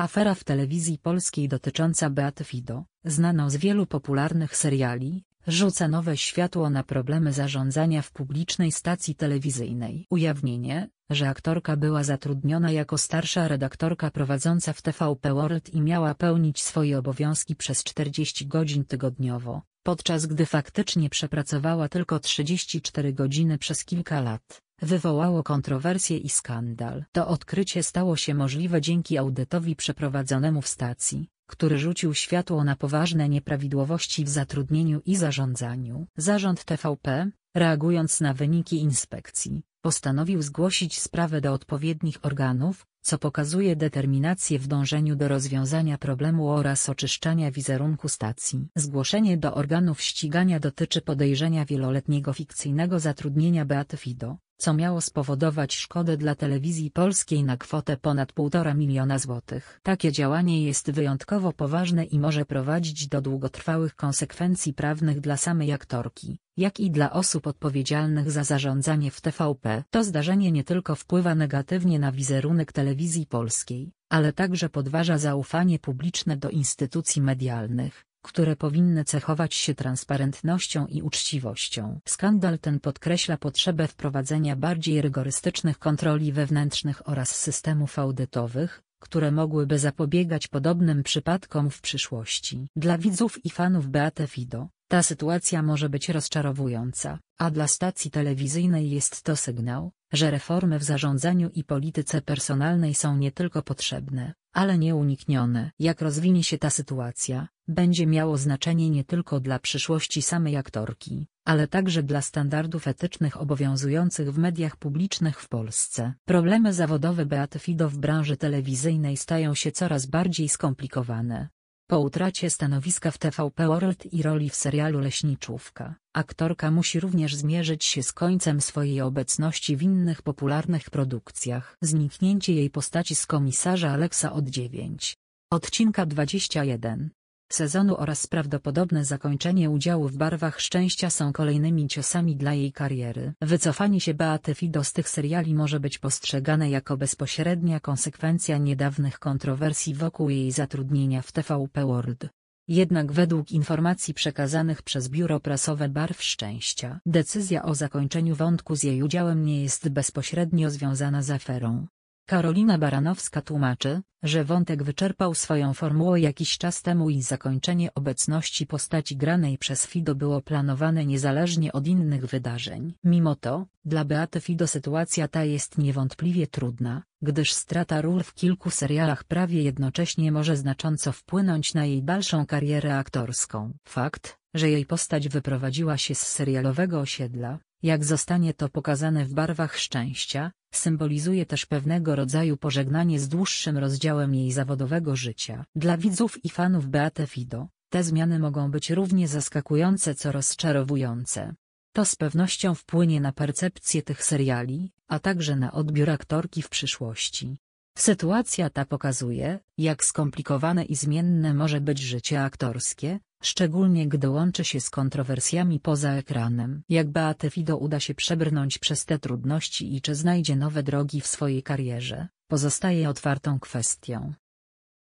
Afera w telewizji polskiej dotycząca Beaty Fido, znaną z wielu popularnych seriali, rzuca nowe światło na problemy zarządzania w publicznej stacji telewizyjnej. Ujawnienie, że aktorka była zatrudniona jako starsza redaktorka prowadząca w TVP World i miała pełnić swoje obowiązki przez 40 godzin tygodniowo, podczas gdy faktycznie przepracowała tylko 34 godziny przez kilka lat wywołało kontrowersje i skandal. To odkrycie stało się możliwe dzięki audytowi przeprowadzonemu w stacji, który rzucił światło na poważne nieprawidłowości w zatrudnieniu i zarządzaniu. Zarząd TVP, reagując na wyniki inspekcji, postanowił zgłosić sprawę do odpowiednich organów, co pokazuje determinację w dążeniu do rozwiązania problemu oraz oczyszczania wizerunku stacji. Zgłoszenie do organów ścigania dotyczy podejrzenia wieloletniego fikcyjnego zatrudnienia Beaty Fido, co miało spowodować szkodę dla telewizji polskiej na kwotę ponad 1,5 miliona złotych. Takie działanie jest wyjątkowo poważne i może prowadzić do długotrwałych konsekwencji prawnych dla samej aktorki, jak i dla osób odpowiedzialnych za zarządzanie w TVP. To zdarzenie nie tylko wpływa negatywnie na wizerunek telewizji polskiej, ale także podważa zaufanie publiczne do instytucji medialnych które powinny cechować się transparentnością i uczciwością. Skandal ten podkreśla potrzebę wprowadzenia bardziej rygorystycznych kontroli wewnętrznych oraz systemów audytowych, które mogłyby zapobiegać podobnym przypadkom w przyszłości. Dla widzów i fanów Beate Fido, ta sytuacja może być rozczarowująca, a dla stacji telewizyjnej jest to sygnał, że reformy w zarządzaniu i polityce personalnej są nie tylko potrzebne, ale nieuniknione. Jak rozwinie się ta sytuacja, będzie miało znaczenie nie tylko dla przyszłości samej aktorki, ale także dla standardów etycznych obowiązujących w mediach publicznych w Polsce. Problemy zawodowe Beaty Fido w branży telewizyjnej stają się coraz bardziej skomplikowane. Po utracie stanowiska w TVP World i roli w serialu Leśniczówka, aktorka musi również zmierzyć się z końcem swojej obecności w innych popularnych produkcjach. Zniknięcie jej postaci z komisarza Aleksa od 9. Odcinka 21 sezonu oraz prawdopodobne zakończenie udziału w Barwach Szczęścia są kolejnymi ciosami dla jej kariery. Wycofanie się Beaty Fido z tych seriali może być postrzegane jako bezpośrednia konsekwencja niedawnych kontrowersji wokół jej zatrudnienia w TVP World. Jednak według informacji przekazanych przez biuro prasowe Barw Szczęścia decyzja o zakończeniu wątku z jej udziałem nie jest bezpośrednio związana z aferą. Karolina Baranowska tłumaczy, że wątek wyczerpał swoją formułę jakiś czas temu i zakończenie obecności postaci granej przez Fido było planowane niezależnie od innych wydarzeń. Mimo to, dla Beaty Fido sytuacja ta jest niewątpliwie trudna, gdyż strata ról w kilku serialach prawie jednocześnie może znacząco wpłynąć na jej dalszą karierę aktorską. Fakt, że jej postać wyprowadziła się z serialowego osiedla, jak zostanie to pokazane w barwach szczęścia, symbolizuje też pewnego rodzaju pożegnanie z dłuższym rozdziałem jej zawodowego życia. Dla widzów i fanów Beate Fido, te zmiany mogą być równie zaskakujące co rozczarowujące. To z pewnością wpłynie na percepcję tych seriali, a także na odbiór aktorki w przyszłości. Sytuacja ta pokazuje, jak skomplikowane i zmienne może być życie aktorskie, Szczególnie gdy łączy się z kontrowersjami poza ekranem. Jak Beate Fido uda się przebrnąć przez te trudności i czy znajdzie nowe drogi w swojej karierze, pozostaje otwartą kwestią.